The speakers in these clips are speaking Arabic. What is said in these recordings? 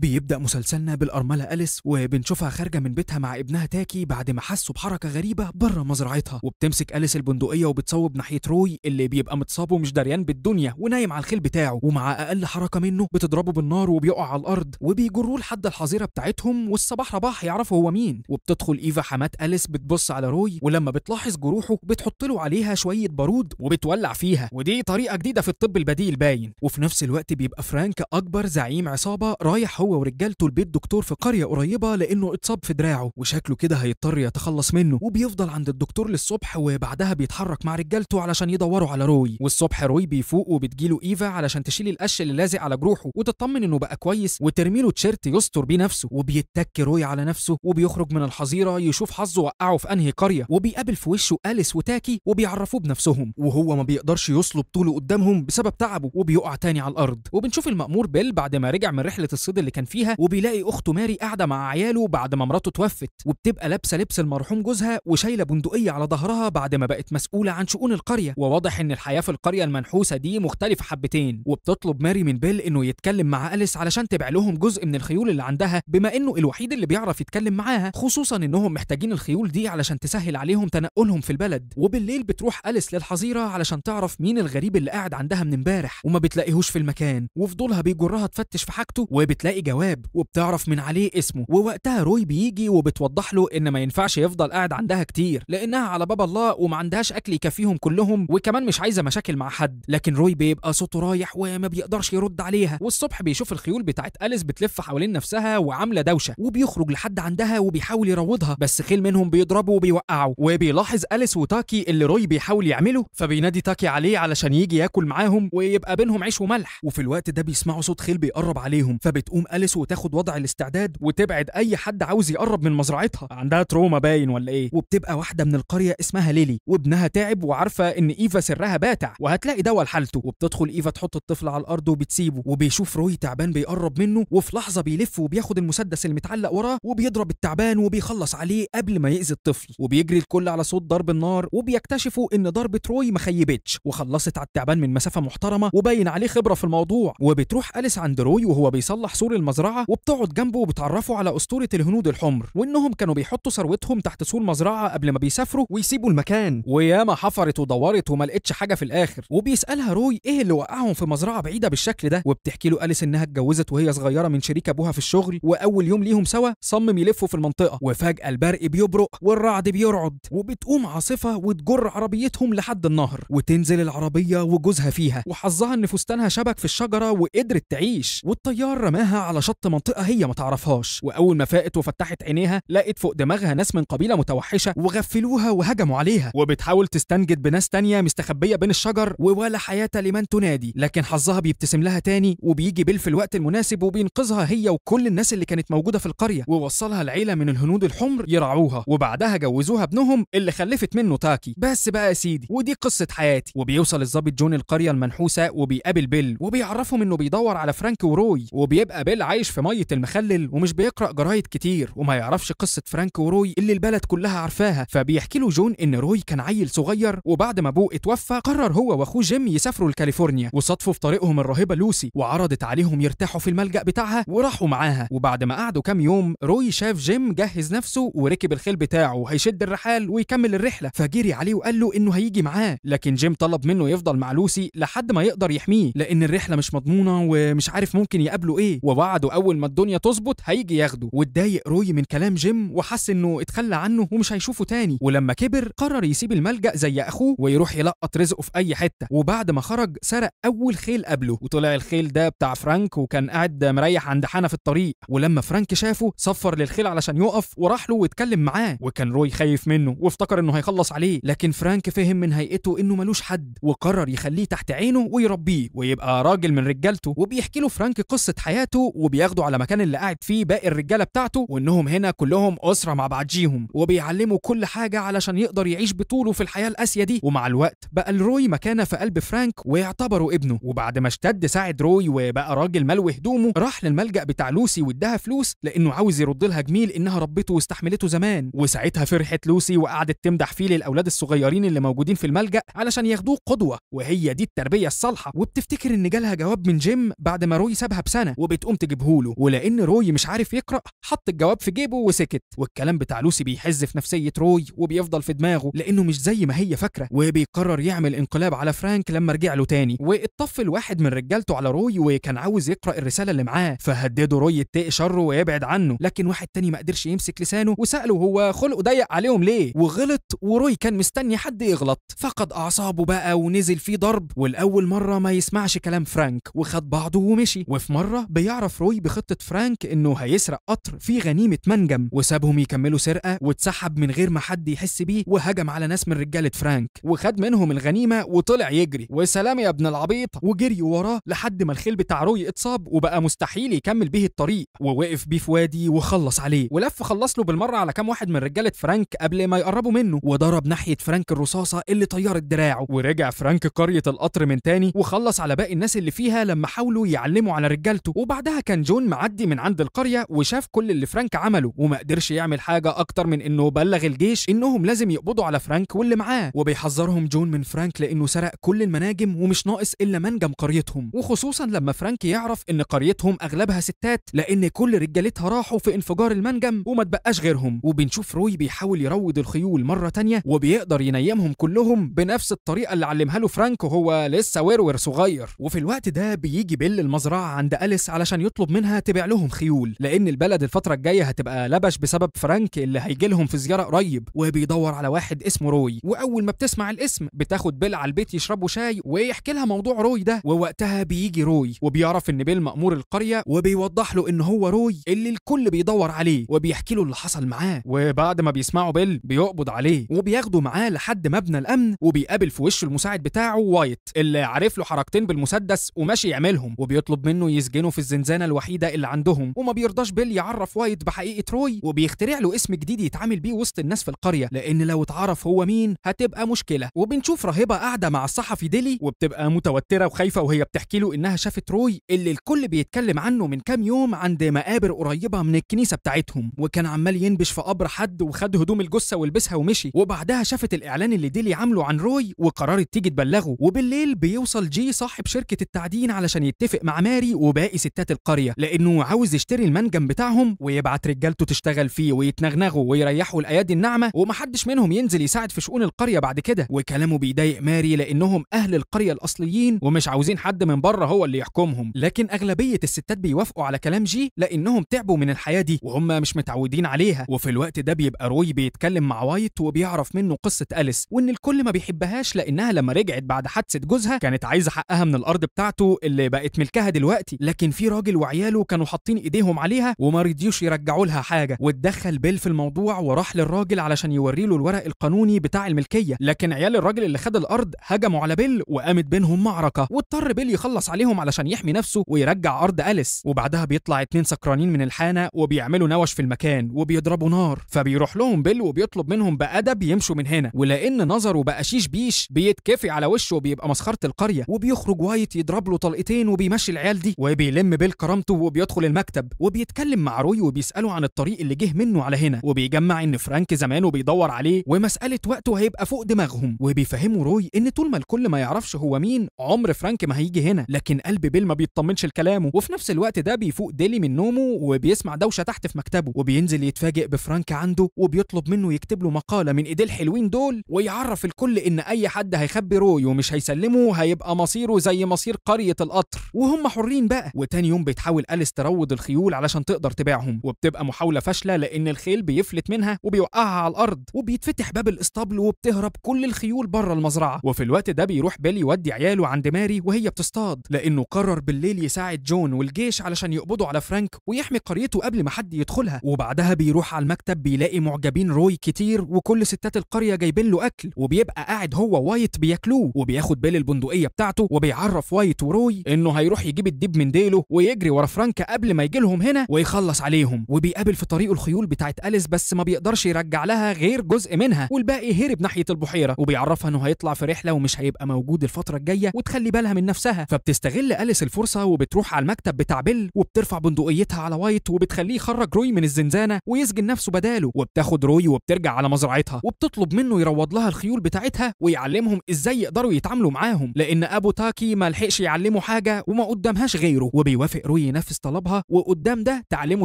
بيبدأ مسلسلنا بالأرملة أليس وبنشوفها خارجة من بيتها مع ابنها تاكي بعد ما حسوا بحركة غريبة بره مزرعتها وبتمسك أليس البندقية وبتصوب ناحية روي اللي بيبقى متصاب ومش دريان بالدنيا ونايم على الخيل بتاعه ومع أقل حركة منه بتضربه بالنار وبيقع على الأرض وبيجروه لحد الحظيرة بتاعتهم والصباح رباح يعرفوا هو مين وبتدخل إيفا حمات أليس بتبص على روي ولما بتلاحظ جروحه بتحط له عليها شوية بارود وبتولع فيها ودي طريقة جديدة في الطب البديل باين وفي نفس الوقت بيبقى فرانك أكبر زعيم عصابة رايح هو ورجالته البيت دكتور في قريه قريبه لانه اتصاب في دراعه وشكله كده هيضطر يتخلص منه وبيفضل عند الدكتور للصبح وبعدها بيتحرك مع رجالته علشان يدوروا على روي والصبح روي بيفوق وبتجيله ايفا علشان تشيل القش اللي لازق على جروحه وتطمن انه بقى كويس وترمي له تيشيرت يستر بيه نفسه وبيتك روي على نفسه وبيخرج من الحظيره يشوف حظه وقعه في انهي قريه وبيقابل في وشه اليس وتاكي وبيعرفوه بنفسهم وهو ما بيقدرش يصلب طوله قدامهم بسبب تعبه وبيقع تاني على الارض وبنشوف المامور بيل بعد ما رجع من رحله الصيد اللي كان فيها وبيلاقي اخته ماري قاعده مع عياله بعد ما مراته توفت وبتبقى لابسه لبس المرحوم جوزها وشايله بندقيه على ظهرها بعد ما بقت مسؤوله عن شؤون القريه وواضح ان الحياه في القريه المنحوسه دي مختلفه حبتين وبتطلب ماري من بيل انه يتكلم مع اليس علشان تبيع لهم جزء من الخيول اللي عندها بما انه الوحيد اللي بيعرف يتكلم معاها خصوصا انهم محتاجين الخيول دي علشان تسهل عليهم تنقلهم في البلد وبالليل بتروح اليس للحظيره علشان تعرف مين الغريب اللي قاعد عندها من امبارح وما بتلاقيهوش في المكان وفضولها بيجرها تفتش في حاجته وبتلاقي جواب وبتعرف من عليه اسمه ووقتها روي بيجي وبتوضح له ان ما ينفعش يفضل قاعد عندها كتير لانها على باب الله وما عندهاش اكل يكفيهم كلهم وكمان مش عايزه مشاكل مع حد لكن روي بيبقى صوته رايح وما بيقدرش يرد عليها والصبح بيشوف الخيول بتاعت أليس بتلف حوالين نفسها وعامله دوشه وبيخرج لحد عندها وبيحاول يروضها بس خيل منهم بيضربه وبيوقعه وبيلاحظ أليس وتاكي اللي روي بيحاول يعمله فبينادي تاكي عليه علشان يجي ياكل معاهم ويبقى بينهم عيش وملح وفي الوقت ده بيسمعوا صوت خيل بيقرب عليهم فبتقوم أليس وتاخد وضع الاستعداد وتبعد أي حد عاوز يقرب من مزرعتها عندها تروما باين ولا إيه وبتبقى واحدة من القرية اسمها ليلي وابنها تعب وعارفة إن إيفا سرها باتع وهتلاقي دواء لحالته وبتدخل إيفا تحط الطفل على الأرض وبتسيبه وبيشوف روي تعبان بيقرب منه وفي لحظة بيلف وبياخد المسدس المتعلق وراه وبيضرب التعبان وبيخلص عليه قبل ما يأذي الطفل وبيجري الكل على صوت ضرب النار وبيكتشفوا إن ضربة روي ما خيبتش وخلصت على التعبان من مسافة محترمة وباين عليه خبرة في الموضوع وبتروح أليس عند روي وهو بيصلح سور المزرعه وبتقعد جنبه وبتعرفه على اسطوره الهنود الحمر وانهم كانوا بيحطوا ثروتهم تحت سور مزرعه قبل ما بيسافروا ويسيبوا المكان وياما حفرت ودورت وما لقتش حاجه في الاخر وبيسالها روي ايه اللي وقعهم في مزرعه بعيده بالشكل ده وبتحكي له اليس انها اتجوزت وهي صغيره من شريك ابوها في الشغل واول يوم ليهم سوا صمم يلفوا في المنطقه وفجاه البرق بيبرق والرعد بيرعد وبتقوم عاصفه وتجر عربيتهم لحد النهر وتنزل العربيه وجوزها فيها وحظها ان فستانها شبك في الشجره وقدرت تعيش والطيار رماها على على شط منطقه هي ما تعرفهاش واول ما فاقت وفتحت عينيها لقت فوق دماغها ناس من قبيله متوحشه وغفلوها وهجموا عليها وبتحاول تستنجد بناس تانية مستخبيه بين الشجر ولا حياه لمن تنادي لكن حظها بيبتسم لها تاني وبيجي بيل في الوقت المناسب وبينقذها هي وكل الناس اللي كانت موجوده في القريه ووصلها العيله من الهنود الحمر يرعوها وبعدها جوزوها ابنهم اللي خلفت منه تاكي بس بقى يا سيدي ودي قصه حياتي وبيوصل الظابط جون القريه المنحوسه وبيقابل بيل وبيعرفهم انه بيدور على فرانك وروي وبيبقى بيل عايش في مية المخلل ومش بيقرأ جرايد كتير وما يعرفش قصة فرانك وروي اللي البلد كلها عارفاها فبيحكي له جون إن روي كان عيل صغير وبعد ما أبوه اتوفى قرر هو وأخوه جيم يسافروا لكاليفورنيا وصادفوا في طريقهم الراهبه لوسي وعرضت عليهم يرتاحوا في الملجأ بتاعها وراحوا معاها وبعد ما قعدوا كام يوم روي شاف جيم جهز نفسه وركب الخيل بتاعه هيشد الرحال ويكمل الرحلة فجري عليه وقال له إنه هيجي معاه لكن جيم طلب منه يفضل مع لوسي لحد ما يقدر يحميه لأن الرحلة مش مضمونة ومش عارف ممكن يقابله إيه ووعد بعده اول ما الدنيا تظبط هيجي ياخده واتضايق روي من كلام جيم وحس انه اتخلى عنه ومش هيشوفه تاني ولما كبر قرر يسيب الملجأ زي اخوه ويروح يلقط رزقه في اي حته وبعد ما خرج سرق اول خيل قبله وطلع الخيل ده بتاع فرانك وكان قاعد مريح عند حنا في الطريق ولما فرانك شافه صفر للخيل علشان يقف وراح له واتكلم معاه وكان روي خايف منه وافتكر انه هيخلص عليه لكن فرانك فهم من هيئته انه ملوش حد وقرر يخليه تحت عينه ويربيه ويبقى راجل من رجالته وبيحكي له فرانك قصه حياته وبياخدوا على مكان اللي قاعد فيه باقي الرجاله بتاعته وانهم هنا كلهم اسره مع بعضيهم وبيعلموا كل حاجه علشان يقدر يعيش بطوله في الحياه القاسيه دي ومع الوقت بقى الروي مكانه في قلب فرانك ويعتبره ابنه وبعد ما اشتد ساعد روي وبقى راجل ملوي هدومه راح للملجا بتاع لوسي واداها فلوس لانه عاوز يرد لها جميل انها ربته واستحملته زمان وساعتها فرحت لوسي وقعدت تمدح فيه للاولاد الصغيرين اللي موجودين في الملجا علشان ياخدوه قدوه وهي دي التربيه الصالحه وبتفتكر ان جالها جواب من جيم بعد ما روي سابها بسنه وبتقوم تجيبه له ولان روي مش عارف يقرا حط الجواب في جيبه وسكت والكلام بتاع لوسي بيحز في نفسيه روي وبيفضل في دماغه لانه مش زي ما هي فاكره وبيقرر يعمل انقلاب على فرانك لما رجع له تاني واتطف الواحد من رجالته على روي وكان عاوز يقرا الرساله اللي معاه فهدده روي يتقي شره ويبعد عنه لكن واحد تاني ما قدرش يمسك لسانه وساله هو خلقه ضيق عليهم ليه وغلط وروي كان مستني حد يغلط فقد اعصابه بقى ونزل فيه ضرب والاول مره ما يسمعش كلام فرانك وخد بعضه ومشي وفي مره بيعرف فروي بخطه فرانك انه هيسرق قطر فيه غنيمه منجم وسابهم يكملوا سرقه واتسحب من غير ما حد يحس بيه وهجم على ناس من رجاله فرانك وخد منهم الغنيمه وطلع يجري وسلام يا ابن العبيط وجري وراه لحد ما الخيل بتاع روي اتصاب وبقى مستحيل يكمل بيه الطريق ووقف بيه في وادي وخلص عليه ولف خلص له بالمره على كام واحد من رجاله فرانك قبل ما يقربوا منه وضرب ناحيه فرانك الرصاصه اللي طيرت دراعه ورجع فرانك قريه القطر من تاني وخلص على باقي الناس اللي فيها لما حاولوا يعلموا على رجالته وبعدها كان جون معدي من عند القرية وشاف كل اللي فرانك عمله وما قدرش يعمل حاجة أكتر من إنه بلغ الجيش إنهم لازم يقبضوا على فرانك واللي معاه وبيحذرهم جون من فرانك لإنه سرق كل المناجم ومش ناقص إلا منجم قريتهم وخصوصا لما فرانك يعرف إن قريتهم أغلبها ستات لأن كل رجالتها راحوا في انفجار المنجم وما تبقاش غيرهم وبنشوف روي بيحاول يروض الخيول مرة تانية وبيقدر ينيمهم كلهم بنفس الطريقة اللي علمها له فرانك وهو لسه ورور صغير وفي الوقت ده بيجي بيل المزرعة عند أليس علشان يطلب منها تبيع لهم خيول لان البلد الفتره الجايه هتبقى لبش بسبب فرانك اللي هيجي لهم في زياره قريب وبيدور على واحد اسمه روي واول ما بتسمع الاسم بتاخد بيل على البيت يشربوا شاي ويحكي لها موضوع روي ده ووقتها بيجي روي وبيعرف ان بيل مامور القريه وبيوضح له ان هو روي اللي الكل بيدور عليه وبيحكي له اللي حصل معاه وبعد ما بيسمعوا بيل بيقبض عليه وبياخده معاه لحد مبنى الامن وبيقابل في وشه المساعد بتاعه وايت اللي عارف له حركتين بالمسدس وماشي يعملهم وبيطلب منه يسجنه في الزنزانه المكانه الوحيده اللي عندهم وما بيرضاش بيل يعرف وايت بحقيقه روي وبيخترع له اسم جديد يتعامل بيه وسط الناس في القريه لان لو اتعرف هو مين هتبقى مشكله وبنشوف راهبه قاعده مع الصحفي ديلي وبتبقى متوتره وخايفه وهي بتحكي له انها شافت روي اللي الكل بيتكلم عنه من كام يوم عند مقابر قريبه من الكنيسه بتاعتهم وكان عمال ينبش في قبر حد وخد هدوم الجثه ولبسها ومشي وبعدها شافت الاعلان اللي ديلي عامله عن روي وقررت تيجي تبلغه وبالليل بيوصل جي صاحب شركه التعدين علشان يتفق مع ماري وباقي ستات القريه القريه لانه عاوز يشتري المنجم بتاعهم ويبعت رجالته تشتغل فيه ويتنغنغوا ويريحوا الايادي الناعمه ومحدش منهم ينزل يساعد في شؤون القريه بعد كده وكلامه بيضايق ماري لانهم اهل القريه الاصليين ومش عاوزين حد من بره هو اللي يحكمهم لكن اغلبيه الستات بيوافقوا على كلام جي لانهم تعبوا من الحياه دي وهم مش متعودين عليها وفي الوقت ده بيبقى روي بيتكلم مع وايت وبيعرف منه قصه أليس وان الكل ما بيحبهاش لانها لما رجعت بعد حادثه جوزها كانت عايزه حقها من الارض بتاعته اللي بقت ملكها دلوقتي لكن في راجل وعياله كانوا حاطين ايديهم عليها وما رضيوش يرجعوا لها حاجه واتدخل بيل في الموضوع وراح للراجل علشان يوري له الورق القانوني بتاع الملكيه لكن عيال الراجل اللي خد الارض هجموا على بيل وقامت بينهم معركه واضطر بيل يخلص عليهم علشان يحمي نفسه ويرجع ارض اليس وبعدها بيطلع اتنين سكرانين من الحانه وبيعملوا نوش في المكان وبيضربوا نار فبيروح لهم بيل وبيطلب منهم بادب يمشوا من هنا ولان نظره بقى شيش بيش بيتكفي على وشه وبيبقى مسخره القريه وبيخرج وايت يضرب له طلقتين وبيمشي العيال دي وبيلم بيل كرامة كرامته وبيدخل المكتب وبيتكلم مع روي وبيساله عن الطريق اللي جه منه على هنا وبيجمع ان فرانك زمان وبيدور عليه ومساله وقته هيبقى فوق دماغهم وبيفهموا روي ان طول ما الكل ما يعرفش هو مين عمر فرانك ما هيجي هنا لكن قلب بيل ما بيطمنش لكلامه وفي نفس الوقت ده بيفوق ديلي من نومه وبيسمع دوشه تحت في مكتبه وبينزل يتفاجئ بفرانك عنده وبيطلب منه يكتب له مقاله من ايديه الحلوين دول ويعرف الكل ان اي حد هيخبي روي ومش هيسلمه هيبقى مصيره زي مصير قريه القطر وهم حرين بقى وتاني يوم بتحاول أليس تروض الخيول علشان تقدر تبيعهم وبتبقى محاولة فاشلة لأن الخيل بيفلت منها وبيوقعها على الأرض وبيتفتح باب الإسطبل وبتهرب كل الخيول بره المزرعة وفي الوقت ده بيروح بيلي يودي عياله عند ماري وهي بتصطاد لأنه قرر بالليل يساعد جون والجيش علشان يقبضوا على فرانك ويحمي قريته قبل ما حد يدخلها وبعدها بيروح على المكتب بيلاقي معجبين روي كتير وكل ستات القرية جايبين له أكل وبيبقى قاعد هو وايت بياكلوه وبياخد بيلي البندقية بتاعته وبيعرف وايت وروي إنه هيروح يجيب الديب من ديله ويجري بيجري ورا فرانك قبل ما يجي لهم هنا ويخلص عليهم وبيقابل في طريقه الخيول بتاعت أليس بس ما بيقدرش يرجع لها غير جزء منها والباقي هرب ناحية البحيرة وبيعرفها إنه هيطلع في رحلة ومش هيبقى موجود الفترة الجاية وتخلي بالها من نفسها فبتستغل أليس الفرصة وبتروح على المكتب بتاع بيل وبترفع بندقيتها على وايت وبتخليه يخرج روي من الزنزانة ويسجن نفسه بداله وبتاخد روي وبترجع على مزرعتها وبتطلب منه يروض لها الخيول بتاعتها ويعلمهم إزاي يقدروا يتعاملوا معاهم لأن أبو تاكي ما لحقش يعلمه حاجة وما قدامهاش غيره وبيوافق روي تخلوه ينافس طلبها وقدام ده تعلمه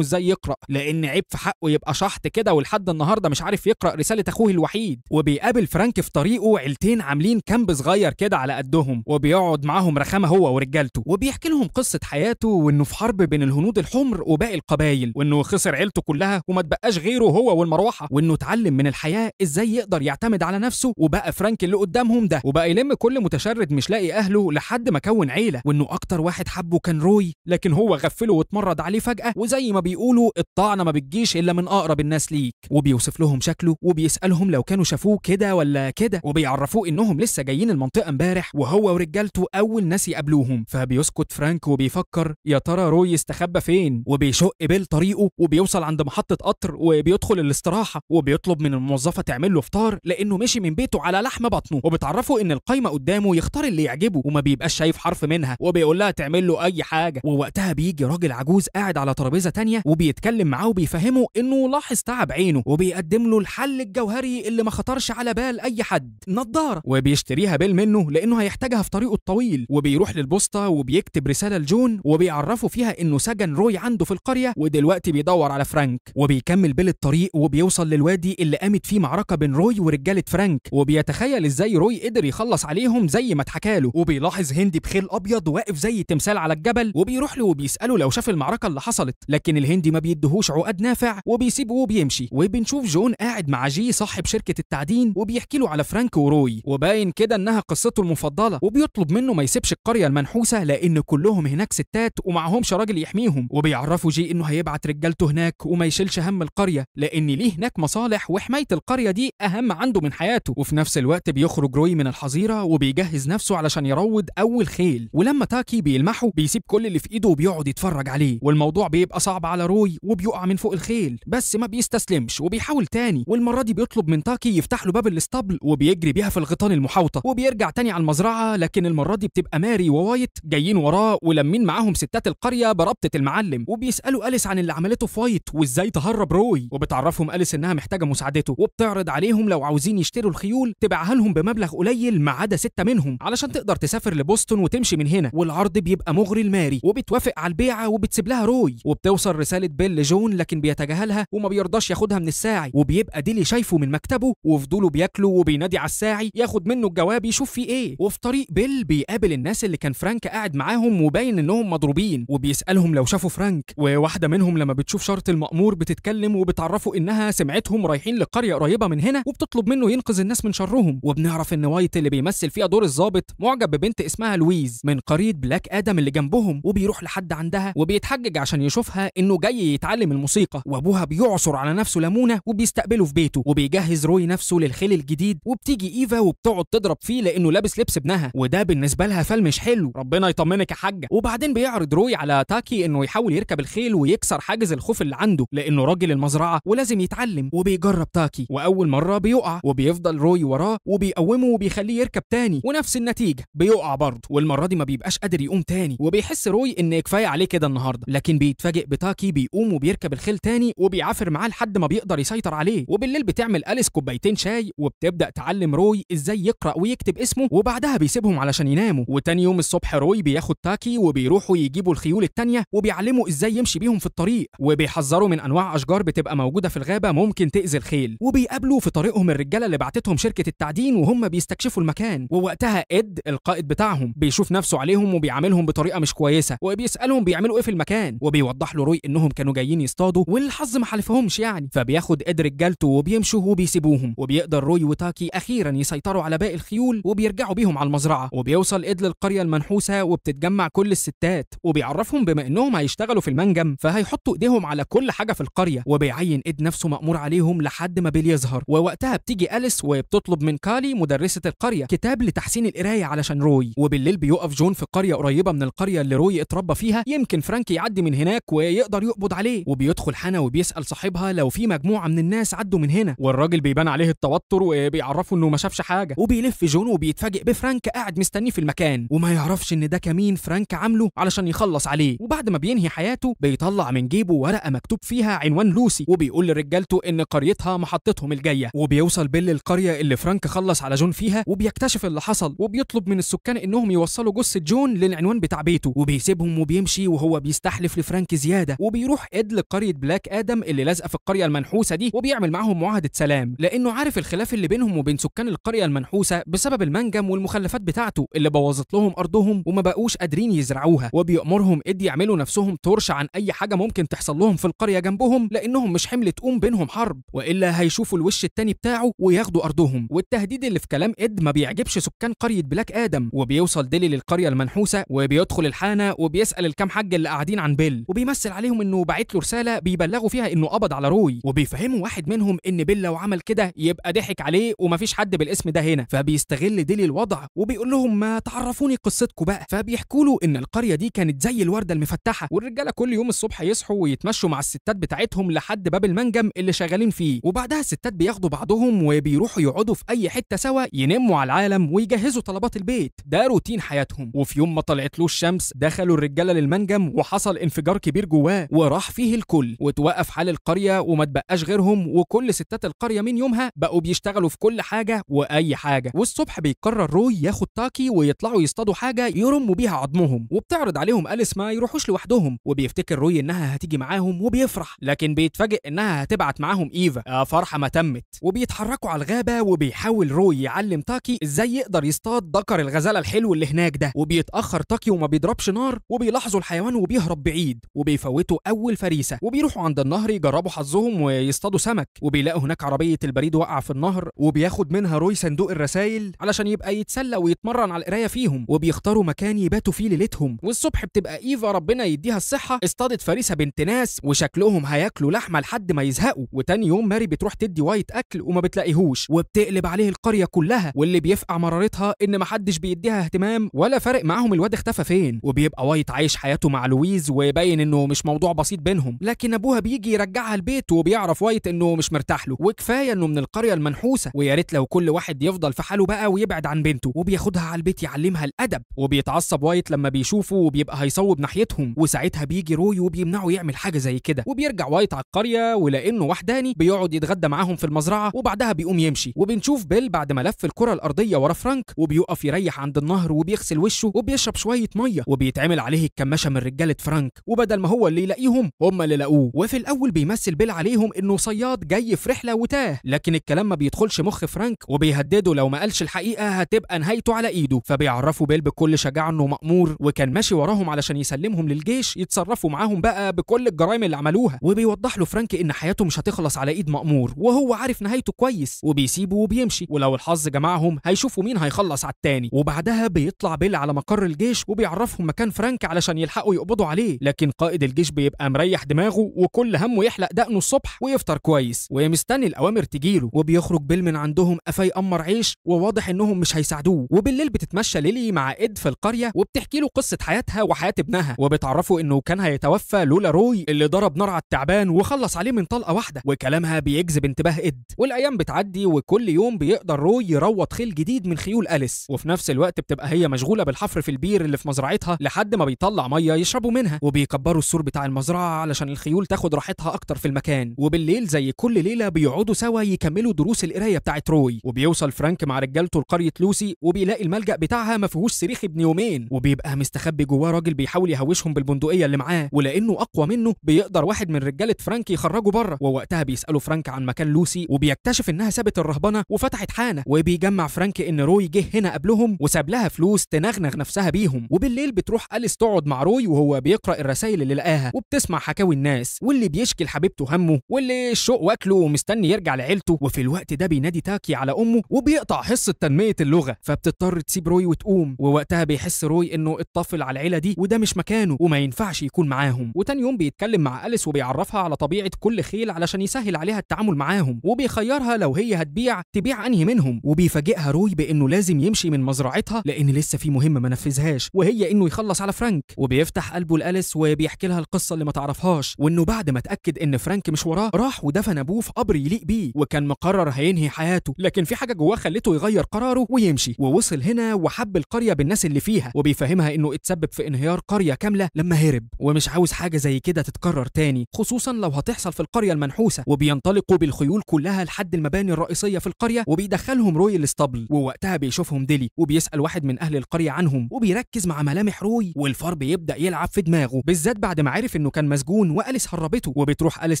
ازاي يقرا لان عيب في حقه يبقى شحط كده ولحد النهارده مش عارف يقرا رساله اخوه الوحيد وبيقابل فرانك في طريقه عيلتين عاملين كامب صغير كده على قدهم وبيقعد معاهم رخامه هو ورجالته وبيحكي لهم قصه حياته وانه في حرب بين الهنود الحمر وباقي القبايل وانه خسر عيلته كلها وما تبقاش غيره هو والمروحه وانه اتعلم من الحياه ازاي يقدر يعتمد على نفسه وبقى فرانك اللي قدامهم ده وبقى يلم كل متشرد مش لاقي اهله لحد ما كون عيله وانه اكتر واحد حبه كان روي لكن هو هو غفله واتمرد عليه فجأة وزي ما بيقولوا الطعنة ما بتجيش إلا من أقرب الناس ليك وبيوصف لهم شكله وبيسألهم لو كانوا شافوه كده ولا كده وبيعرفوه إنهم لسه جايين المنطقة امبارح وهو ورجالته أول ناس يقابلوهم فبيسكت فرانك وبيفكر يا ترى روي استخبى فين وبيشق بيل طريقه وبيوصل عند محطة قطر وبيدخل الاستراحة وبيطلب من الموظفة تعمل له فطار لأنه مشي من بيته على لحم بطنه وبتعرفه إن القايمة قدامه يختار اللي يعجبه وما بيبقاش شايف حرف منها وبيقول لها تعمل له أي حاجة ووقتها بيجي راجل عجوز قاعد على ترابيزه تانية وبيتكلم معاه وبيفهمه انه لاحظ تعب عينه وبيقدم له الحل الجوهري اللي ما خطرش على بال اي حد نظاره وبيشتريها بيل منه لانه هيحتاجها في طريقه الطويل وبيروح للبوسطه وبيكتب رساله لجون وبيعرفه فيها انه سجن روي عنده في القريه ودلوقتي بيدور على فرانك وبيكمل بيل الطريق وبيوصل للوادي اللي قامت فيه معركه بين روي ورجاله فرانك وبيتخيل ازاي روي قدر يخلص عليهم زي ما اتحكى له وبيلاحظ هندي بخيل ابيض واقف زي تمثال على الجبل وبيروح له بيسأله لو شاف المعركة اللي حصلت لكن الهندي ما بيدهوش عقد نافع وبيسيبه وبيمشي وبنشوف جون قاعد مع جي صاحب شركة التعدين وبيحكي له على فرانك وروي وباين كده انها قصته المفضلة وبيطلب منه ما يسيبش القرية المنحوسة لان كلهم هناك ستات ومعهمش راجل يحميهم وبيعرفوا جي انه هيبعت رجالته هناك وما يشيلش هم القرية لان ليه هناك مصالح وحماية القرية دي اهم عنده من حياته وفي نفس الوقت بيخرج روي من الحظيرة وبيجهز نفسه علشان يروض اول خيل ولما تاكي بيلمحه بيسيب كل اللي في ايده وبيقعد بيقعد يتفرج عليه والموضوع بيبقى صعب على روي وبيقع من فوق الخيل بس ما بيستسلمش وبيحاول تاني والمره دي بيطلب من تاكي يفتح له باب الاسطبل وبيجري بيها في الغيطان المحاوطه وبيرجع تاني على المزرعه لكن المره دي بتبقى ماري ووايت جايين وراه ولمين معاهم ستات القريه برابطه المعلم وبيسالوا اليس عن اللي عملته في وايت وازاي تهرب روي وبتعرفهم اليس انها محتاجه مساعدته وبتعرض عليهم لو عاوزين يشتروا الخيول تبيعها لهم بمبلغ قليل ما عدا سته منهم علشان تقدر تسافر لبوسطن وتمشي من هنا والعرض بيبقى مغري لماري وبتوافق على البيعه وبتسيب لها روي وبتوصل رساله بيل لجون لكن بيتجاهلها وما بيرضاش ياخدها من الساعي وبيبقى ديلي شايفه من مكتبه وفضوله بياكله وبينادي على الساعي ياخد منه الجواب يشوف فيه ايه وفي طريق بيل بيقابل الناس اللي كان فرانك قاعد معاهم وباين انهم مضروبين وبيسالهم لو شافوا فرانك وواحده منهم لما بتشوف شرط المأمور بتتكلم وبتعرفه انها سمعتهم رايحين لقريه قريبه من هنا وبتطلب منه ينقذ الناس من شرهم وبنعرف ان وايت اللي بيمثل فيها دور الظابط معجب ببنت اسمها لويز من قريه بلاك ادم اللي جنبهم وبيروح لحد حد عندها وبيتحجج عشان يشوفها انه جاي يتعلم الموسيقى وابوها بيعصر على نفسه ليمونه وبيستقبله في بيته وبيجهز روي نفسه للخيل الجديد وبتيجي ايفا وبتقعد تضرب فيه لانه لابس لبس ابنها وده بالنسبه لها فال مش حلو ربنا يطمنك يا حاجه وبعدين بيعرض روي على تاكي انه يحاول يركب الخيل ويكسر حاجز الخوف اللي عنده لانه راجل المزرعه ولازم يتعلم وبيجرب تاكي واول مره بيقع وبيفضل روي وراه وبيقومه وبيخليه يركب تاني ونفس النتيجه بيقع برضه والمره دي ما بيبقاش قادر يقوم تاني وبيحس روي ان كفايه عليه كده النهارده لكن بيتفاجئ بتاكي بيقوم وبيركب الخيل تاني وبيعافر معاه لحد ما بيقدر يسيطر عليه وبالليل بتعمل أليس كوبايتين شاي وبتبدا تعلم روي ازاي يقرا ويكتب اسمه وبعدها بيسيبهم علشان يناموا وتاني يوم الصبح روي بياخد تاكي وبيروحوا يجيبوا الخيول التانيه وبيعلموا ازاي يمشي بيهم في الطريق وبيحذروا من انواع اشجار بتبقى موجوده في الغابه ممكن تاذي الخيل وبيقابلوا في طريقهم الرجاله اللي بعتتهم شركه التعدين وهم بيستكشفوا المكان ووقتها اد القائد بتاعهم بيشوف نفسه عليهم وبيعاملهم بطريقه مش كويسه وبيسال بيسالهم بيعملوا ايه في المكان وبيوضح له روي انهم كانوا جايين يصطادوا والحظ ما حالفهمش يعني فبياخد قدر رجالته وبيمشوا وبيسيبوهم وبيقدر روي وتاكي اخيرا يسيطروا على باقي الخيول وبيرجعوا بيهم على المزرعه وبيوصل ايد للقريه المنحوسه وبتتجمع كل الستات وبيعرفهم بما انهم هيشتغلوا في المنجم فهيحطوا ايديهم على كل حاجه في القريه وبيعين ايد نفسه مامور عليهم لحد ما بيل يظهر ووقتها بتيجي اليس وبتطلب من كالي مدرسه القريه كتاب لتحسين القرايه علشان روي وبالليل بيقف جون في قريه قريبه من القريه اللي روي اتربى فيها فيها يمكن فرانك يعدي من هناك ويقدر يقبض عليه وبيدخل حنا وبيسال صاحبها لو في مجموعه من الناس عدوا من هنا والراجل بيبان عليه التوتر وبيعرفه انه ما شافش حاجه وبيلف جون وبيتفاجئ بفرانك قاعد مستنيه في المكان وما يعرفش ان ده كمين فرانك عامله علشان يخلص عليه وبعد ما بينهي حياته بيطلع من جيبه ورقه مكتوب فيها عنوان لوسي وبيقول لرجالته ان قريتها محطتهم الجايه وبيوصل بيل للقريه اللي فرانك خلص على جون فيها وبيكتشف اللي حصل وبيطلب من السكان انهم يوصلوا جثه جون للعنوان بتاع بيته وبيسيبهم وبي بيمشي وهو بيستحلف لفرانك زياده وبيروح اد لقريه بلاك ادم اللي لازقه في القريه المنحوسه دي وبيعمل معاهم معاهده سلام لانه عارف الخلاف اللي بينهم وبين سكان القريه المنحوسه بسبب المنجم والمخلفات بتاعته اللي بوظت لهم ارضهم وما بقوش قادرين يزرعوها وبيامرهم اد يعملوا نفسهم تورش عن اي حاجه ممكن تحصل لهم في القريه جنبهم لانهم مش حمل تقوم بينهم حرب والا هيشوفوا الوش التاني بتاعه وياخدوا ارضهم والتهديد اللي في كلام اد ما بيعجبش سكان قريه بلاك ادم وبيوصل ديلي للقريه المنحوسه وبيدخل الحانه وبيسال الكام حاج اللي قاعدين عن بيل وبيمثل عليهم انه بعت له رساله بيبلغوا فيها انه قبض على روي وبيفهموا واحد منهم ان بيل لو عمل كده يبقى ضحك عليه ومفيش حد بالاسم ده هنا فبيستغل ديلي الوضع وبيقول لهم ما تعرفوني قصتكم بقى فبيحكوا له ان القريه دي كانت زي الورده المفتحه والرجاله كل يوم الصبح يصحوا ويتمشوا مع الستات بتاعتهم لحد باب المنجم اللي شغالين فيه وبعدها الستات بياخدوا بعضهم وبيروحوا يقعدوا في اي حته سوا ينموا على العالم ويجهزوا طلبات البيت ده روتين حياتهم وفي يوم ما له الشمس دخلوا الرجاله المنجم وحصل انفجار كبير جواه وراح فيه الكل وتوقف حال القريه وما تبقاش غيرهم وكل ستات القريه من يومها بقوا بيشتغلوا في كل حاجه واي حاجه والصبح بيقرر روي ياخد تاكي ويطلعوا يصطادوا حاجه يرموا بيها عظمهم وبتعرض عليهم اليس ما يروحوش لوحدهم وبيفتكر روي انها هتيجي معاهم وبيفرح لكن بيتفاجئ انها هتبعت معاهم ايفا يا آه، فرحه ما تمت وبيتحركوا على الغابه وبيحاول روي يعلم تاكي ازاي يقدر يصطاد ذكر الغزاله الحلو اللي هناك ده وبيتاخر تاكي وما بيضربش نار وبيلاحظ بيلاحظوا الحيوان وبيهرب بعيد وبيفوتوا اول فريسه وبيروحوا عند النهر يجربوا حظهم ويصطادوا سمك وبيلاقوا هناك عربيه البريد واقعه في النهر وبياخد منها روي صندوق الرسايل علشان يبقى يتسلى ويتمرن على القرايه فيهم وبيختاروا مكان يباتوا فيه ليلتهم والصبح بتبقى ايفا ربنا يديها الصحه اصطادت فريسه بنت ناس وشكلهم هياكلوا لحمه لحد ما يزهقوا وتاني يوم ماري بتروح تدي وايت اكل وما بتلاقيهوش وبتقلب عليه القريه كلها واللي بيفقع مرارتها ان محدش بيديها اهتمام ولا فارق معاهم الواد اختفى فين وبيبقى وايت عايش ويعيش حياته مع لويز ويبين انه مش موضوع بسيط بينهم لكن ابوها بيجي يرجعها البيت وبيعرف وايت انه مش مرتاح له وكفايه انه من القريه المنحوسه ويا ريت لو كل واحد يفضل في حاله بقى ويبعد عن بنته وبياخدها على البيت يعلمها الادب وبيتعصب وايت لما بيشوفه وبيبقى هيصوب ناحيتهم وساعتها بيجي روي وبيمنعه يعمل حاجه زي كده وبيرجع وايت على القريه ولانه وحداني بيقعد يتغدى معاهم في المزرعه وبعدها بيقوم يمشي وبنشوف بيل بعد ما لف الكره الارضيه ورا فرانك وبيقف يريح عند النهر وبيغسل وشه وبيشرب شويه ميه وبيتعمل عليه كان مشى من رجاله فرانك وبدل ما هو اللي يلاقيهم هم اللي لاقوه وفي الاول بيمثل بيل عليهم انه صياد جاي في رحله وتاه لكن الكلام ما بيدخلش مخ فرانك وبيهدده لو ما قالش الحقيقه هتبقى نهايته على ايده فبيعرفوا بيل بكل شجاعه انه مامور وكان ماشي وراهم علشان يسلمهم للجيش يتصرفوا معاهم بقى بكل الجرائم اللي عملوها وبيوضح له فرانك ان حياته مش هتخلص على ايد مامور وهو عارف نهايته كويس وبيسيبه وبيمشي ولو الحظ جمعهم هيشوفوا مين هيخلص على التاني وبعدها بيطلع بيل على مقر الجيش وبيعرفهم مكان فرانك علشان عشان يلحقوا يقبضوا عليه لكن قائد الجيش بيبقى مريح دماغه وكل همه يحلق دقنه الصبح ويفطر كويس ومستني الاوامر تجيله وبيخرج بيل من عندهم قفاي قمر عيش وواضح انهم مش هيساعدوه وبالليل بتتمشى ليلي مع اد في القريه وبتحكي له قصه حياتها وحياه ابنها وبتعرفه انه كان هيتوفى لولا روي اللي ضرب نار على التعبان وخلص عليه من طلقه واحده وكلامها بيجذب انتباه اد والايام بتعدي وكل يوم بيقدر روي يروض خيل جديد من خيول اليس وفي نفس الوقت بتبقى هي مشغوله بالحفر في البير اللي في مزرعتها لحد ما بيطلع بتطلع ميه يشربوا منها وبيكبروا السور بتاع المزرعه علشان الخيول تاخد راحتها اكتر في المكان وبالليل زي كل ليله بيقعدوا سوا يكملوا دروس القرايه بتاعت روي وبيوصل فرانك مع رجالته لقريه لوسي وبيلاقي الملجا بتاعها ما فيهوش صريخ ابن يومين وبيبقى مستخبي جواه راجل بيحاول يهوشهم بالبندقيه اللي معاه ولانه اقوى منه بيقدر واحد من رجاله فرانك يخرجه بره ووقتها بيساله فرانك عن مكان لوسي وبيكتشف انها سابت الرهبنه وفتحت حانه وبيجمع فرانك ان روي جه هنا قبلهم وساب لها فلوس تنغنغ نفسها بيهم وبالليل بتروح أليس تقعد مع روي وهو بيقرا الرسائل اللي لقاها وبتسمع حكاوي الناس واللي بيشكي لحبيبته همه واللي الشوق واكله ومستني يرجع لعيلته وفي الوقت ده بينادي تاكي على امه وبيقطع حصه تنميه اللغه فبتضطر تسيب روي وتقوم ووقتها بيحس روي انه اتطفل على العيله دي وده مش مكانه وما ينفعش يكون معاهم وتاني يوم بيتكلم مع أليس وبيعرفها على طبيعه كل خيل علشان يسهل عليها التعامل معاهم وبيخيرها لو هي هتبيع تبيع انهي منهم وبيفاجئها روي بانه لازم يمشي من مزرعتها لان لسه في مهمه ما نفذهاش وهي انه يخلص على فرانك وبيفتح قلبه لأليس وبيحكي لها القصة اللي ما تعرفهاش وإنه بعد ما اتأكد إن فرانك مش وراه راح ودفن أبوه في قبر يليق بيه وكان مقرر هينهي حياته لكن في حاجة جواه خلته يغير قراره ويمشي ووصل هنا وحب القرية بالناس اللي فيها وبيفهمها إنه اتسبب في انهيار قرية كاملة لما هرب ومش عاوز حاجة زي كده تتكرر تاني خصوصا لو هتحصل في القرية المنحوسة وبينطلقوا بالخيول كلها لحد المباني الرئيسية في القرية وبيدخلهم روي الاسطبل ووقتها بيشوفهم ديلي وبيسأل واحد من أهل القرية عنهم وبيركز مع ملامح روي والفار يبدا يلعب في دماغه بالذات بعد ما عرف انه كان مسجون واليس هربته وبتروح اليس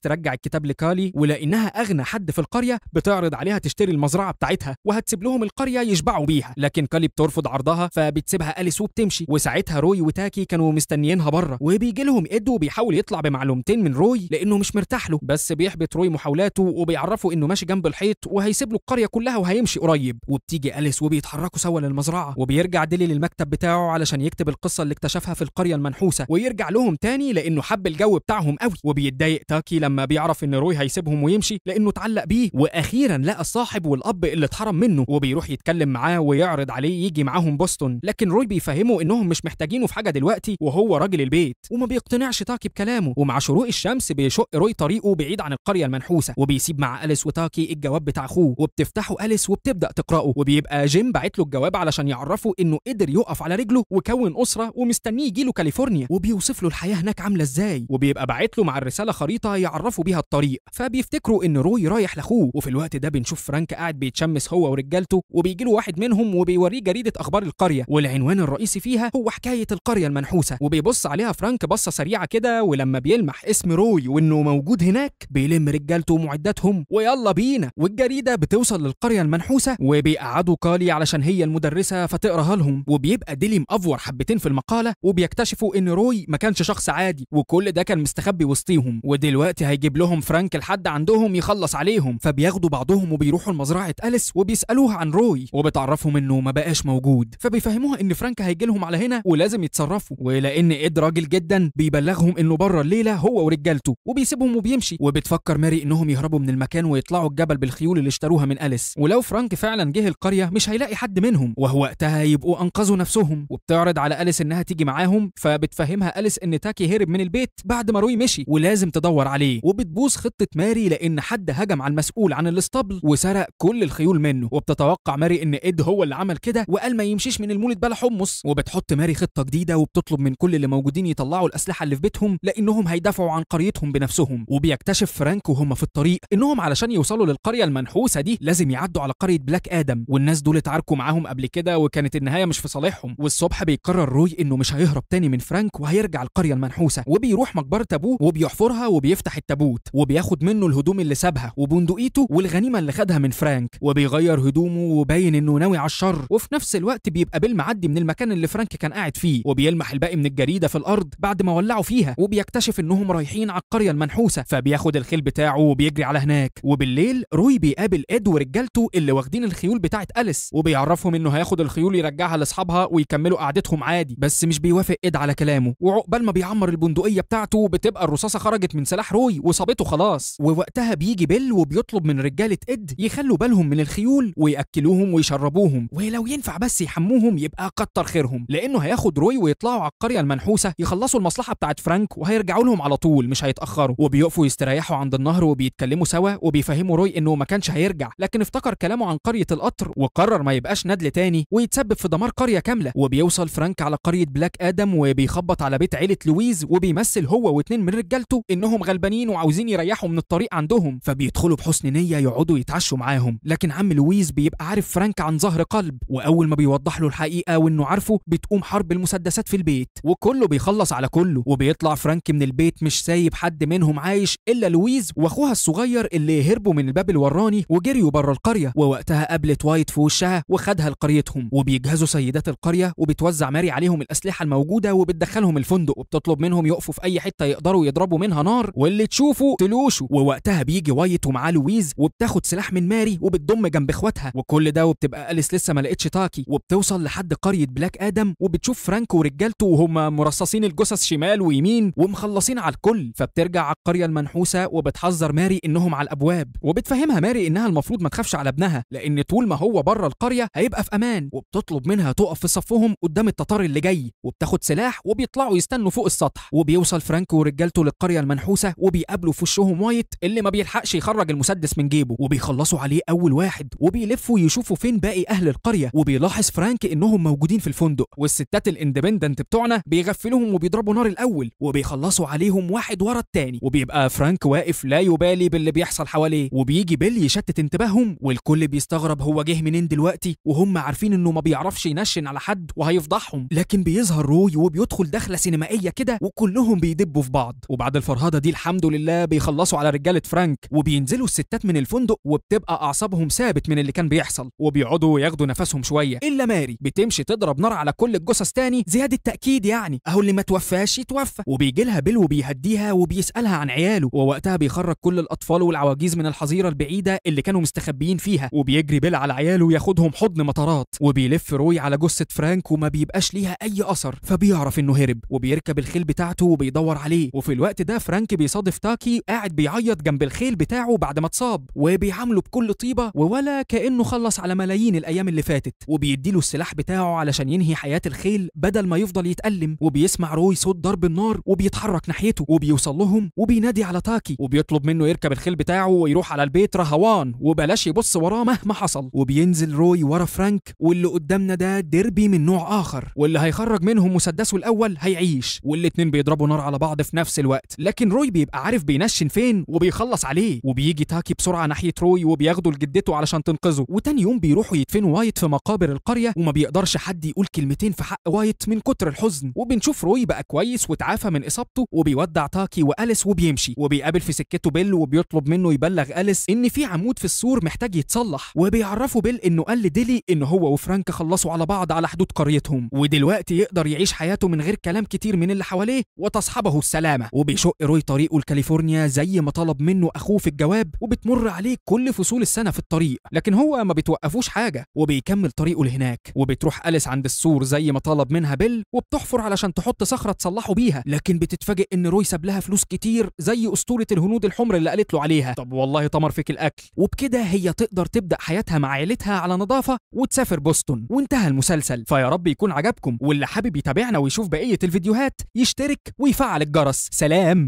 ترجع الكتاب لكالي ولانها اغنى حد في القريه بتعرض عليها تشتري المزرعه بتاعتها وهتسيب لهم القريه يشبعوا بيها لكن كالي بترفض عرضها فبتسيبها اليس وبتمشي وساعتها روي وتاكي كانوا مستنيينها بره وبيجي لهم اد وبيحاول يطلع بمعلومتين من روي لانه مش مرتاح له بس بيحبط روي محاولاته وبيعرفه انه ماشي جنب الحيط وهيسيب له القريه كلها وهيمشي قريب وبتيجي اليس وبيتحركوا سوا للمزرعه وبيرجع ديلي للمكتب بتاعه علشان يكتب القصه اللي اكتشفها في القرية القرية المنحوسة ويرجع لهم تاني لأنه حب الجو بتاعهم قوي وبيتضايق تاكي لما بيعرف إن روي هيسيبهم ويمشي لأنه اتعلق بيه وأخيرا لقى الصاحب والأب اللي اتحرم منه وبيروح يتكلم معاه ويعرض عليه يجي معاهم بوسطن لكن روي بيفهمه إنهم مش محتاجينه في حاجة دلوقتي وهو راجل البيت وما بيقتنعش تاكي بكلامه ومع شروق الشمس بيشق روي طريقه بعيد عن القرية المنحوسة وبيسيب مع أليس وتاكي الجواب بتاع أخوه وبتفتحه أليس وبتبدأ تقرأه وبيبقى جيم باعت له الجواب علشان يعرفه إنه قدر يقف على رجله وكون أسرة ومستنيه يجي له كاليفورنيا وبيوصف له الحياه هناك عامله ازاي وبيبقى باعت له مع الرساله خريطه يعرفه بيها الطريق فبيفتكروا ان روي رايح لاخوه وفي الوقت ده بنشوف فرانك قاعد بيتشمس هو ورجالته وبيجي له واحد منهم وبيوريه جريده اخبار القريه والعنوان الرئيسي فيها هو حكايه القريه المنحوسه وبيبص عليها فرانك بصه سريعه كده ولما بيلمح اسم روي وانه موجود هناك بيلم رجالته ومعداتهم ويلا بينا والجريده بتوصل للقريه المنحوسه وبيقعدوا كالي علشان هي المدرسه فتقراها لهم وبيبقى ديلي مأفور حبتين في المقاله وبي يكتشفوا ان روي ما كانش شخص عادي وكل ده كان مستخبي وسطيهم ودلوقتي هيجيب لهم فرانك لحد عندهم يخلص عليهم فبياخدوا بعضهم وبيروحوا لمزرعه أليس وبيسالوها عن روي وبتعرفهم انه ما بقاش موجود فبيفهموها ان فرانك هيجي لهم على هنا ولازم يتصرفوا ولان ايد راجل جدا بيبلغهم انه بره الليله هو ورجالته وبيسيبهم وبيمشي وبتفكر ماري انهم يهربوا من المكان ويطلعوا الجبل بالخيول اللي اشتروها من أليس ولو فرانك فعلا جه القريه مش هيلاقي حد منهم وهو وقتها يبقوا انقذوا نفسهم وبتعرض على أليس انها تيجي معاهم بينهم فبتفهمها أليس إن تاكي هرب من البيت بعد ما روي مشي ولازم تدور عليه وبتبوظ خطة ماري لأن حد هجم على المسؤول عن الاسطبل وسرق كل الخيول منه وبتتوقع ماري إن إد هو اللي عمل كده وقال ما يمشيش من المولد بلا حمص وبتحط ماري خطة جديدة وبتطلب من كل اللي موجودين يطلعوا الأسلحة اللي في بيتهم لأنهم هيدافعوا عن قريتهم بنفسهم وبيكتشف فرانك وهم في الطريق إنهم علشان يوصلوا للقرية المنحوسة دي لازم يعدوا على قرية بلاك آدم والناس دول اتعاركوا معاهم قبل كده وكانت النهاية مش في صالحهم والصبح بيقرر روي إنه مش هيهرب التاني من فرانك وهيرجع القريه المنحوسه وبيروح مقبره ابوه وبيحفرها وبيفتح التابوت وبياخد منه الهدوم اللي سابها وبندقيته والغنيمه اللي خدها من فرانك وبيغير هدومه وباين انه ناوي على الشر وفي نفس الوقت بيبقى بيل معدي من المكان اللي فرانك كان قاعد فيه وبيلمح الباقي من الجريده في الارض بعد ما ولعوا فيها وبيكتشف انهم رايحين على القريه المنحوسه فبياخد الخيل بتاعه وبيجري على هناك وبالليل روي بيقابل اد ورجالته اللي واخدين الخيول بتاعه اليس وبيعرفهم انه هياخد الخيول يرجعها لاصحابها ويكملوا قعدتهم عادي بس مش بيوافق بيقد على كلامه وعقبال ما بيعمر البندقيه بتاعته بتبقى الرصاصه خرجت من سلاح روي وصابته خلاص ووقتها بيجي بيل وبيطلب من رجاله اد يخلوا بالهم من الخيول وياكلوهم ويشربوهم ولو ينفع بس يحموهم يبقى كتر خيرهم لانه هياخد روي ويطلعوا على القريه المنحوسه يخلصوا المصلحه بتاعت فرانك وهيرجعوا لهم على طول مش هيتاخروا وبيقفوا يستريحوا عند النهر وبيتكلموا سوا وبيفهموا روي انه ما كانش هيرجع لكن افتكر كلامه عن قريه القطر وقرر ما يبقاش ندل تاني ويتسبب في دمار قريه كامله وبيوصل فرانك على قريه بلاك ادم قدام وبيخبط على بيت عيله لويز وبيمثل هو واتنين من رجالته انهم غلبانين وعاوزين يريحوا من الطريق عندهم فبيدخلوا بحسن نيه يقعدوا يتعشوا معاهم لكن عم لويز بيبقى عارف فرانك عن ظهر قلب واول ما بيوضح له الحقيقه وانه عارفه بتقوم حرب المسدسات في البيت وكله بيخلص على كله وبيطلع فرانك من البيت مش سايب حد منهم عايش الا لويز واخوها الصغير اللي هربوا من الباب الوراني وجريوا بره القريه ووقتها قابلت وايت في وشها وخدها لقريتهم وبيجهزوا سيدات القريه وبتوزع ماري عليهم الاسلحه الموجوده موجوده وبتدخلهم الفندق وبتطلب منهم يقفوا في اي حته يقدروا يضربوا منها نار واللي تشوفه تلوشه ووقتها بيجي وايت ومعاه لويز وبتاخد سلاح من ماري وبتضم جنب اخواتها وكل ده وبتبقى اليس لسه ما لقتش تاكي وبتوصل لحد قريه بلاك ادم وبتشوف فرانك ورجالته وهم مرصصين الجثث شمال ويمين ومخلصين على الكل فبترجع على القريه المنحوسه وبتحذر ماري انهم على الابواب وبتفهمها ماري انها المفروض ما تخافش على ابنها لان طول ما هو بره القريه هيبقى في امان وبتطلب منها تقف في صفهم قدام التتار اللي جاي وبتاخد سلاح وبيطلعوا يستنوا فوق السطح وبيوصل فرانكو ورجالته للقريه المنحوسه وبيقابلوا في وشهم وايت اللي ما بيلحقش يخرج المسدس من جيبه وبيخلصوا عليه اول واحد وبيلفوا يشوفوا فين باقي اهل القريه وبيلاحظ فرانك انهم موجودين في الفندق والستات الاندبندنت بتوعنا بيغفلهم وبيضربوا نار الاول وبيخلصوا عليهم واحد ورا التاني وبيبقى فرانك واقف لا يبالي باللي بيحصل حواليه وبيجي بيل يشتت انتباههم والكل بيستغرب هو جه منين دلوقتي وهم عارفين انه ما بيعرفش ينشن على حد وهيفضحهم لكن بيظهر روي وبيدخل دخله سينمائيه كده وكلهم بيدبوا في بعض وبعد الفرهده دي الحمد لله بيخلصوا على رجاله فرانك وبينزلوا الستات من الفندق وبتبقى اعصابهم ثابت من اللي كان بيحصل وبيقعدوا ياخدوا نفسهم شويه الا ماري بتمشي تضرب نار على كل الجثث تاني زياده تاكيد يعني اهو اللي ما توفاش يتوفى وبيجي لها بيل وبيهديها وبيسالها عن عياله ووقتها بيخرج كل الاطفال والعواجيز من الحظيره البعيده اللي كانوا مستخبيين فيها وبيجري بيل على عياله وياخدهم حضن مطارات وبيلف روي على جثه فرانك وما بيبقاش ليها اي اثر بيعرف انه هرب وبيركب الخيل بتاعته وبيدور عليه وفي الوقت ده فرانك بيصادف تاكي قاعد بيعيط جنب الخيل بتاعه بعد ما اتصاب وبيعامله بكل طيبه ولا كانه خلص على ملايين الايام اللي فاتت وبيديله السلاح بتاعه علشان ينهي حياه الخيل بدل ما يفضل يتالم وبيسمع روي صوت ضرب النار وبيتحرك ناحيته وبيوصل لهم وبينادي على تاكي وبيطلب منه يركب الخيل بتاعه ويروح على البيت رهوان وبلاش يبص وراه مهما حصل وبينزل روي ورا فرانك واللي قدامنا ده ديربي من نوع اخر واللي هيخرج منهم مسدسه الاول هيعيش والاتنين بيضربوا نار على بعض في نفس الوقت لكن روي بيبقى عارف بينشن فين وبيخلص عليه وبيجي تاكي بسرعه ناحيه روي وبياخده لجدته علشان تنقذه وتاني يوم بيروحوا يدفنوا وايت في مقابر القريه وما بيقدرش حد يقول كلمتين في حق وايت من كتر الحزن وبنشوف روي بقى كويس وتعافى من اصابته وبيودع تاكي واليس وبيمشي وبيقابل في سكته بيل وبيطلب منه يبلغ اليس ان في عمود في السور محتاج يتصلح وبيعرفه بيل انه قال لديلي ان هو وفرانك خلصوا على بعض على حدود قريتهم ودلوقتي يقدر يعيش حياته من غير كلام كتير من اللي حواليه وتصحبه السلامة وبيشق روي طريقه لكاليفورنيا زي ما طلب منه أخوه في الجواب وبتمر عليه كل فصول السنة في الطريق لكن هو ما بتوقفوش حاجة وبيكمل طريقه لهناك وبتروح أليس عند السور زي ما طلب منها بيل وبتحفر علشان تحط صخرة تصلحه بيها لكن بتتفاجئ إن روي ساب لها فلوس كتير زي أسطورة الهنود الحمر اللي قالت له عليها طب والله طمر فيك الأكل وبكده هي تقدر تبدأ حياتها مع عيلتها على نظافة وتسافر بوسطن وانتهى المسلسل فيا رب يكون عجبكم واللي حابب يتابعنا بتاعنا ويشوف بقية الفيديوهات يشترك ويفعل الجرس سلام